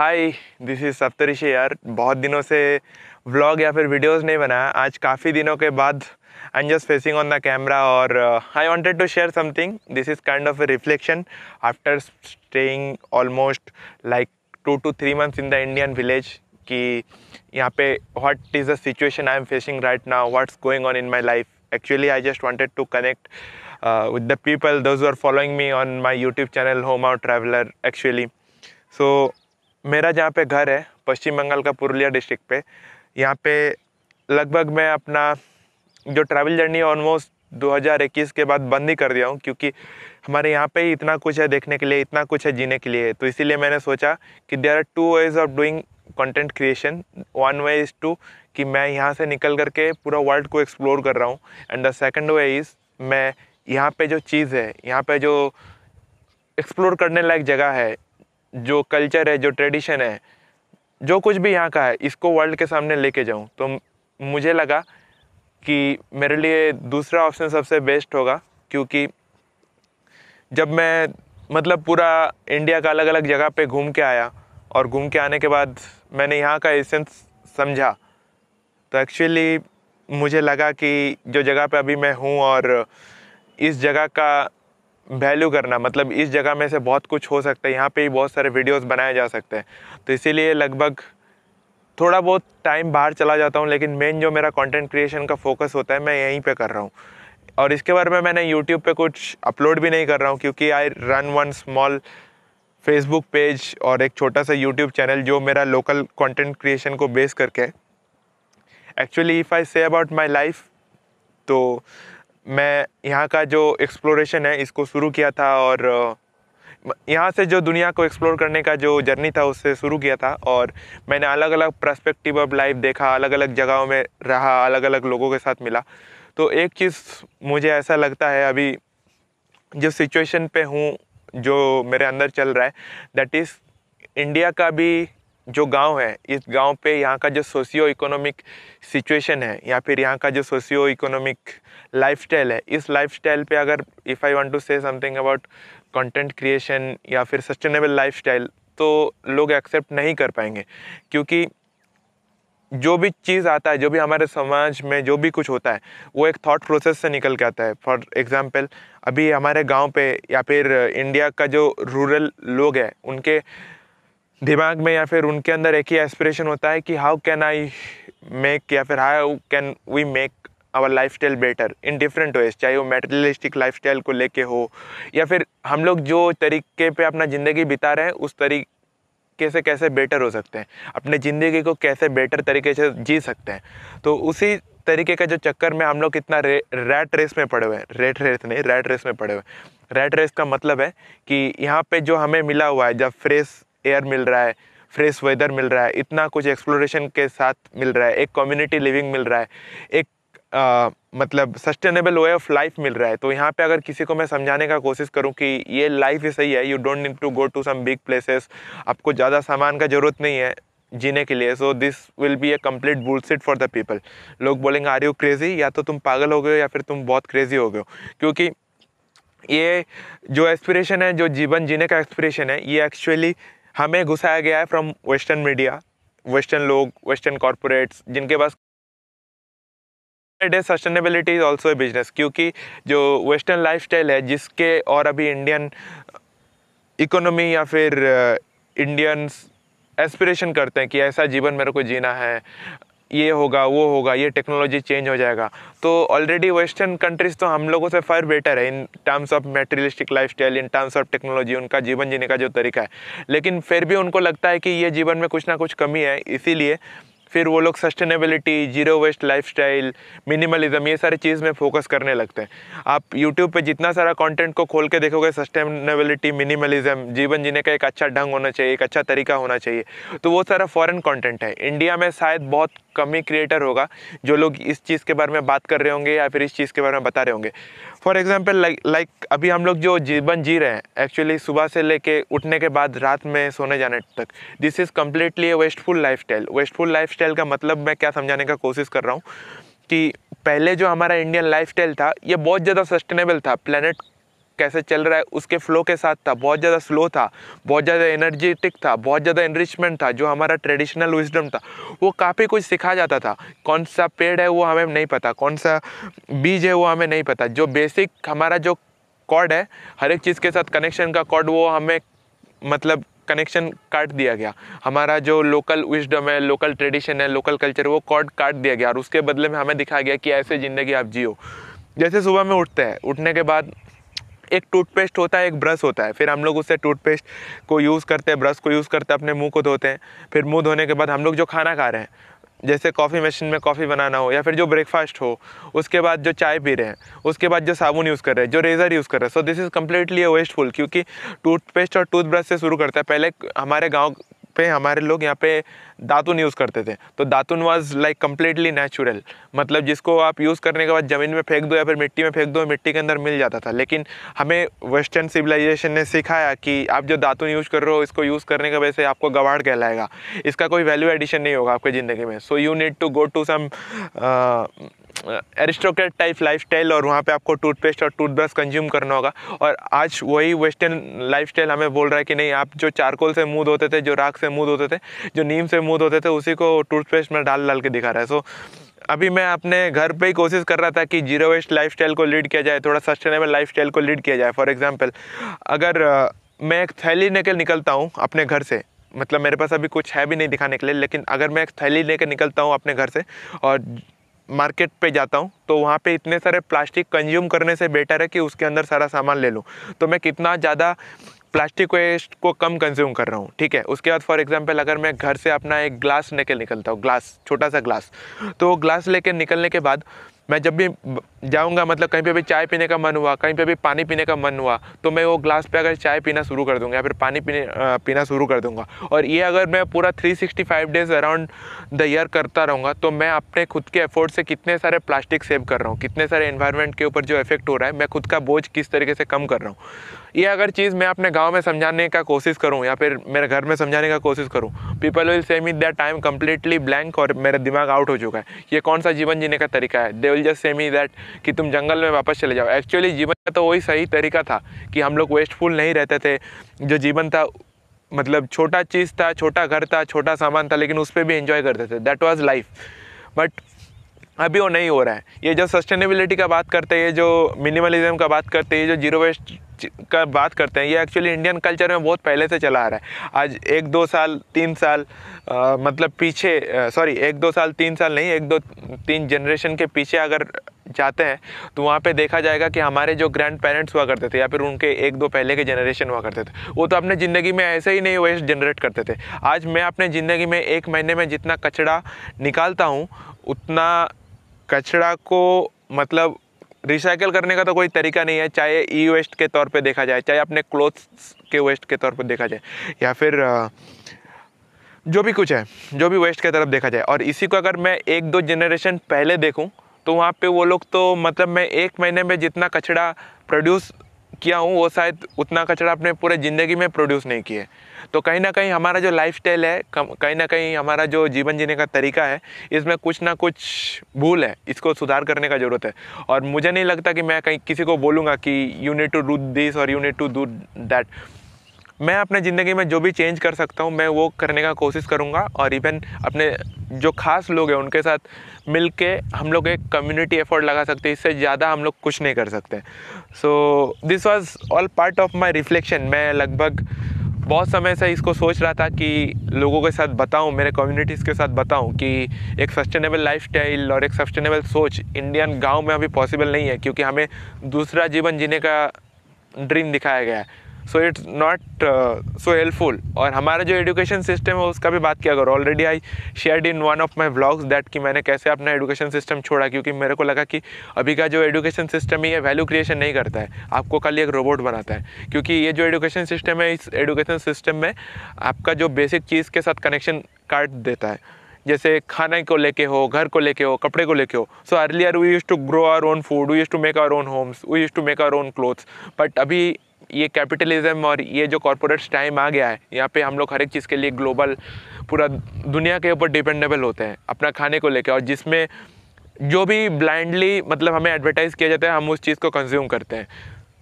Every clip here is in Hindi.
हाय दिस इज़ सप्तऋषि यार बहुत दिनों से व्लॉग या फिर वीडियोस नहीं बनाया आज काफ़ी दिनों के बाद I am just facing on the camera और I wanted to share something this is kind of a reflection after staying almost like two two three months in the Indian village कि यहाँ पे what is the situation I am facing right now what's going on in my life actually I just wanted to connect with the people those are following me on my YouTube channel home out traveller actually so मेरा जहाँ पे घर है पश्चिम बंगाल का पुरुलिया डिस्ट्रिक्ट पे यहाँ पे लगभग मैं अपना जो ट्रैवल जर्नी ऑलमोस्ट 2021 के बाद बंद ही कर दिया हूँ क्योंकि हमारे यहाँ पे ही इतना कुछ है देखने के लिए इतना कुछ है जीने के लिए तो इसीलिए मैंने सोचा कि there are two ways of doing content creation one way is to कि मैं यहाँ से निकल करके पूरा वर्ल्ड को एक्सप्लोर कर रहा हूँ and the second way is मैं यहाँ पे जो चीज़ है यहाँ पे जो एक्सप्लोर करने लायक जगह है जो कल्चर है जो ट्रेडिशन है जो कुछ भी यहाँ का है इसको वर्ल्ड के सामने लेके जाऊँ तो मुझे लगा कि मेरे लिए दूसरा ऑप्शन सबसे बेस्ट होगा क्योंकि जब मैं मतलब पूरा इंडिया का अलग अलग जगह पे घूम के आया और घूम के आने के बाद मैंने यहाँ का एसेंस समझा तो एक्चुअली मुझे लगा कि जो जगह पे अभी मैं हूँ और इस जगह का वैल्यू हम्म। करना मतलब इस जगह में से बहुत कुछ हो सकता है यहाँ पे ही बहुत सारे वीडियोस बनाए जा सकते हैं तो इसीलिए लगभग थोड़ा बहुत टाइम बाहर चला जाता हूँ लेकिन मेन जो मेरा कंटेंट क्रिएशन का फोकस होता है मैं यहीं पे कर रहा हूँ और इसके बारे में मैंने यूट्यूब पे कुछ अपलोड भी नहीं कर रहा हूँ क्योंकि I run one small Facebook page और एक छोटा सा यूट्यूब चैनल जो मेरा लोकल कॉन्टेंट क्रिएशन को बेस करके actually if I say about my life तो मैं यहाँ का जो एक्सप्लोरेशन है इसको शुरू किया था और यहाँ से जो दुनिया को एक्सप्लोर करने का जो जर्नी था उससे शुरू किया था और मैंने अलग अलग प्रस्पेक्टिव ऑफ लाइफ देखा अलग अलग जगहों में रहा अलग अलग लोगों के साथ मिला तो एक चीज़ मुझे ऐसा लगता है अभी जो सिचुएशन पे हूँ जो मेरे अंदर चल रहा है दैट इज़ इंडिया का भी जो गांव है इस गांव पे यहाँ का जो सोशियो इकोनॉमिक सिचुएशन है या फिर यहाँ का जो सोशियो इकोनॉमिक लाइफस्टाइल है इस लाइफस्टाइल पे अगर if I want to say something about content creation या फिर सस्टेनेबल लाइफस्टाइल तो लोग एक्सेप्ट नहीं कर पाएंगे क्योंकि जो भी चीज़ आता है जो भी हमारे समाज में जो भी कुछ होता है वो एक थॉट प्रोसेस से निकल के आता है फॉर एग्ज़ाम्पल अभी हमारे गांव पे या फिर इंडिया का जो रूरल लोग हैं उनके दिमाग में या फिर उनके अंदर एक ही एस्पिरेशन होता है कि हाउ कैन आई मेक या फिर how can we make our life style better in different ways चाहे वो मेटेरियलिस्टिक लाइफ स्टाइल को लेके हो या फिर हम लोग जो तरीके पे अपना ज़िंदगी बिता रहे हैं उस तरीके से कैसे बेटर हो सकते हैं अपने ज़िंदगी को कैसे बेटर तरीके से जी सकते हैं तो उसी तरीके का जो चक्कर में हम लोग इतना रे, रेस में पड़े हुए हैं रेट रेस नहीं रेट रेस में पड़े हुए हैं रेट रेस का मतलब है कि यहाँ पे जो हमें मिला हुआ है जब फ्रेश एयर मिल रहा है फ्रेश वेदर मिल रहा है इतना कुछ एक्सप्लोरेशन के साथ मिल रहा है एक कम्युनिटी लिविंग मिल रहा है एक आ, मतलब सस्टेनेबल वे ऑफ लाइफ मिल रहा है तो यहाँ पे अगर किसी को मैं समझाने का कोशिश करूँ कि ये लाइफ ही सही है you don't need to go to some big places आपको ज़्यादा सामान का ज़रूरत नहीं है जीने के लिए so this will be a complete bullshit for the people लोग बोलेंगे आर यू क्रेज़ी या तो तुम पागल हो गए हो या फिर तुम बहुत क्रेज़ी हो गए हो क्योंकि ये जो एस्पिरेशन है जो जीवन जीने का एस्पिरेशन है ये एक्चुअली हमें घुसाया गया है फ्रॉम वेस्टर्न मीडिया वेस्टर्न लोग वेस्टर्न कॉरपोरेट्स जिनके पास they sustainability is also a business क्योंकि जो वेस्टर्न लाइफ है जिसके और अभी इंडियन इकोनॉमी uh, या फिर इंडियंस uh, एस्पिरेशन करते हैं कि ऐसा जीवन मेरे को जीना है ये होगा वो होगा ये टेक्नोलॉजी चेंज हो जाएगा तो ऑलरेडी वेस्टर्न कंट्रीज़ तो हम लोगों से फार बेटर है in terms of materialistic style in terms of technology उनका जीवन जीने का जो तरीका है लेकिन फिर भी उनको लगता है कि ये जीवन में कुछ ना कुछ कमी है इसीलिए फिर वो लोग sustainability zero waste lifestyle minimalism ये सारी चीज़ में फोकस करने लगते हैं आप यूट्यूब पे जितना सारा कंटेंट को खोल के देखोगे सस्टेनेबिलिटी मिनिमलिज्म जीवन जीने का एक अच्छा ढंग होना चाहिए एक अच्छा तरीका होना चाहिए तो वो सारा फॉरेन कंटेंट है इंडिया में शायद बहुत कम ही क्रिएटर होगा जो लोग इस चीज़ के बारे में बात कर रहे होंगे या फिर इस चीज़ के बारे में बता रहे होंगे फॉर एग्ज़ाम्पल लाइक लाइक अभी हम लोग जो जीवन जी रहे हैं एक्चुअली सुबह से लेके उठने के बाद रात में सोने जाने तक this is completely a wasteful life style wasteful life style का मतलब मैं क्या समझाने का कोशिश कर रहा हूँ कि पहले जो हमारा इंडियन लाइफ स्टाइल था ये बहुत ज़्यादा सस्टेनेबल था प्लानट कैसे चल रहा है उसके फ्लो के साथ था बहुत ज़्यादा स्लो था बहुत ज़्यादा एनर्जेटिक था बहुत ज़्यादा एनरिचमेंट था जो हमारा ट्रेडिशनल विजडम था वो काफ़ी कुछ सिखा जाता था कौन सा पेड़ है वो हमें नहीं पता कौन सा बीज है वो हमें नहीं पता जो बेसिक हमारा जो कॉर्ड है हर एक चीज़ के साथ कनेक्शन का कॉर्ड वो हमें मतलब कनेक्शन काट दिया गया हमारा जो लोकल विजडम है लोकल ट्रेडिशन है लोकल कल्चर वो कॉर्ड काट दिया गया और उसके बदले में हमें दिखाया गया कि ऐसे ज़िंदगी आप जियो जैसे सुबह में उठते हैं उठने के बाद एक टूथपेस्ट होता है एक ब्रश होता है फिर हम लोग उससे टूथपेस्ट को यूज़ करते हैं ब्रश को यूज़ करते हैं अपने मुँह को धोते हैं फिर मुँह धोने के बाद हम लोग जो खाना खा रहे हैं जैसे कॉफ़ी मशीन में कॉफ़ी बनाना हो या फिर जो ब्रेकफास्ट हो उसके बाद जो चाय पी रहे हैं उसके बाद जो साबुन यूज़ कर रहे हैं जो रेज़र यूज़ कर रहे हैं so this is completely wasteful क्योंकि टूथपेस्ट और टूथब्रश से शुरू करता है पहले हमारे गाँव पे हमारे लोग यहाँ पे दातुन यूज़ करते थे तो दातुन वाज लाइक कम्प्लीटली नेचुरल मतलब जिसको आप यूज़ करने के बाद ज़मीन में फेंक दो या फिर मिट्टी में फेंक दो मिट्टी के अंदर मिल जाता था लेकिन हमें वेस्टर्न सिविलाइजेशन ने सिखाया कि आप जो दातुन यूज़ कर रहे हो इसको यूज़ करने की वजह से आपको गवाड़ कहलाएगा इसका कोई वैल्यू एडिशन नहीं होगा आपकी ज़िंदगी में so you need to go to some aristocrat type life और वहाँ पे आपको टूथपेस्ट और टूथब्रश कंज्यूम करना होगा और आज वही वेस्टर्न लाइफ हमें बोल रहा है कि नहीं आप जो चारकोल से मुँह धोते थे जो राख से मुँह धोते थे जो नीम से मुँह धोते थे उसी को टूथपेस्ट में डाल डाल के दिखा रहा है सो अभी मैं अपने घर पे ही कोशिश कर रहा था कि जीरो वेस्ट लाइफ को लीड किया जाए थोड़ा सस्टेनेबल लाइफ को लीड किया जाए फॉर एग्जांपल अगर मैं एक थैली लेकर निकलता हूँ अपने घर से मतलब मेरे पास अभी कुछ है भी नहीं दिखाने के लिए लेकिन अगर मैं एक थैली लेकर निकलता हूँ अपने घर से और मार्केट पे जाता हूँ तो वहाँ पे इतने सारे प्लास्टिक कंज्यूम करने से बेटर है कि उसके अंदर सारा सामान ले लूँ तो मैं कितना ज़्यादा प्लास्टिक वेस्ट को कम कंज्यूम कर रहा हूँ ठीक है उसके बाद फॉर एग्जांपल अगर मैं घर से अपना एक ग्लास लेके निकलता हूँ ग्लास छोटा सा ग्लास तो वो ग्लास लेके निकलने के बाद मैं जब भी जाऊँगा मतलब कहीं पे भी चाय पीने का मन हुआ कहीं पे भी पानी पीने का मन हुआ तो मैं वो ग्लास पे अगर चाय पीना शुरू कर दूँगा या फिर पानी पीने पीना शुरू कर दूंगा और ये अगर मैं पूरा 365 डेज़ अराउंड द ईयर करता रहूँगा तो मैं अपने खुद के एफर्ट से कितने सारे प्लास्टिक सेव कर रहा हूँ कितने सारे इन्वायरमेंट के ऊपर जो इफेक्ट हो रहा है मैं खुद का बोझ किस तरीके से कम कर रहा हूँ ये अगर चीज़ मैं अपने गाँव में समझाने का कोशिश करूँ या फिर मेरे घर में समझाने का कोशिश करूँ people will same it that time completely blank और मेरा दिमाग आउट हो चुका है ये कौन सा जीवन जीने का तरीका है they will just same it that कि तुम जंगल में वापस चले जाओ एक्चुअली जीवन का तो वही सही तरीका था कि हम लोग वेस्टफुल नहीं रहते थे जो जीवन था मतलब छोटा चीज़ था छोटा घर था छोटा सामान था लेकिन उस पर भी इन्जॉय करते थे दैट वॉज़ लाइफ बट अभी वो नहीं हो रहा है ये जो सस्टेनेबिलिटी का बात करते हैं जो मिनिमलिज्म का बात करते हैं जो जीरो वेस्ट का बात करते हैं ये एक्चुअली इंडियन कल्चर में बहुत पहले से चला आ रहा है आज एक दो साल तीन साल आ, मतलब पीछे सॉरी एक दो साल तीन साल नहीं एक दो तीन जनरेशन के पीछे अगर जाते हैं तो वहाँ पे देखा जाएगा कि हमारे जो ग्रैंड पेरेंट्स हुआ करते थे या फिर उनके एक दो पहले के जनरेशन हुआ करते थे वो तो अपने ज़िंदगी में ऐसे ही नहीं वेस्ट जनरेट करते थे आज मैं अपने ज़िंदगी में एक महीने में जितना कचरा निकालता हूँ उतना कचरा को मतलब रिसाइकल करने का तो कोई तरीका नहीं है चाहे ई e वेस्ट के तौर पे देखा जाए चाहे अपने क्लोथ्स के वेस्ट के तौर पे देखा जाए या फिर जो भी कुछ है जो भी वेस्ट के तरफ देखा जाए और इसी को अगर मैं एक दो जनरेशन पहले देखूं तो वहाँ पे वो लोग तो मतलब मैं एक महीने में जितना कचरा प्रोड्यूस किया हूँ वो शायद उतना कचरा अपने पूरे ज़िंदगी में प्रोड्यूस नहीं किए तो कहीं ना कहीं हमारा जो लाइफ स्टाइल है कहीं ना कहीं हमारा जो जीवन जीने का तरीका है इसमें कुछ ना कुछ भूल है इसको सुधार करने का ज़रूरत है और मुझे नहीं लगता कि मैं कहीं किसी को बोलूँगा कि you need to do this और you need to do that मैं अपने ज़िंदगी में जो भी चेंज कर सकता हूँ मैं वो करने का कोशिश करूँगा और इवन अपने जो खास लोग हैं उनके साथ मिल के हम लोग एक कम्युनिटी एफर्ट लगा सकते हैं इससे ज़्यादा हम लोग कुछ नहीं कर सकते so this was all part of my reflection मैं लगभग बहुत समय से इसको सोच रहा था कि लोगों के साथ बताऊं मेरे कम्युनिटीज़ के साथ बताऊं कि एक सस्टेनेबल लाइफस्टाइल और एक सस्टेनेबल सोच इंडियन गांव में अभी पॉसिबल नहीं है क्योंकि हमें दूसरा जीवन जीने का ड्रीम दिखाया गया है so it's not so helpful और हमारा जो एजुकेशन सिस्टम है उसका भी बात किया करो already I share in one of my blogs that कि मैंने कैसे अपना एजुकेशन सिस्टम छोड़ा क्योंकि मेरे को लगा कि अभी का जो एजुकेशन सिस्टम है ये वैल्यू क्रिएशन नहीं करता है आपको कल एक रोबोट बनाता है क्योंकि ये जो एजुकेशन सिस्टम है इस एजुकेशन सिस्टम में आपका जो बेसिक चीज़ के साथ कनेक्शन काट देता है जैसे खाने को लेके हो घर को लेके हो कपड़े को लेके हो so earlier we use to grow our own food we use to make our own homes we use to make our own clothes but अभी ये कैपिटलिज्म और ये जो कॉरपोरेट्स टाइम आ गया है यहाँ पे हम लोग हर एक चीज़ के लिए ग्लोबल पूरा दुनिया के ऊपर डिपेंडेबल होते हैं अपना खाने को लेकर और जिसमें जो भी ब्लाइंडली मतलब हमें एडवर्टाइज़ किया जाता है हम उस चीज़ को कंज्यूम करते हैं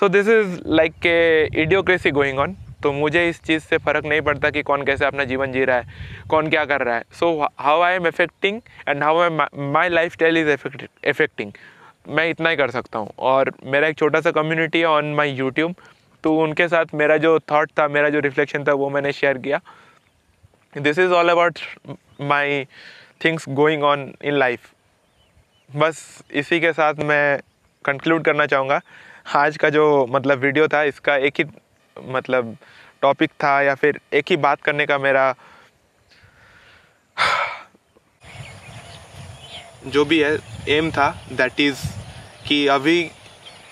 सो दिस इज़ लाइक के इडियोक्रेसी गोइंग ऑन तो मुझे इस चीज़ से फ़र्क नहीं पड़ता कि कौन कैसे अपना जीवन जी रहा है कौन क्या कर रहा है so how I am affecting and how I my life style is affecting मैं इतना ही कर सकता हूँ और मेरा एक छोटा सा कम्युनिटी है ऑन माई यूट्यूब तो उनके साथ मेरा जो थाट था मेरा जो रिफ्लेक्शन था वो मैंने शेयर किया this is all about my things going on in life बस इसी के साथ मैं कंक्लूड करना चाहूँगा आज का जो मतलब वीडियो था इसका एक ही मतलब टॉपिक था या फिर एक ही बात करने का मेरा जो भी है एम था दैट इज़ कि अभी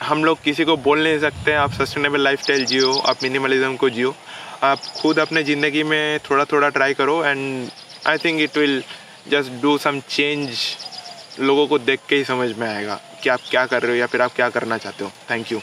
हम लोग किसी को बोल नहीं सकते आप सस्टेनेबल लाइफ स्टाइल जियो आप मिनिमलिज्म को जियो आप खुद अपने ज़िंदगी में थोड़ा थोड़ा ट्राई करो and I think it will just do some change लोगों को देख के ही समझ में आएगा कि आप क्या कर रहे हो या फिर आप क्या करना चाहते हो थैंक यू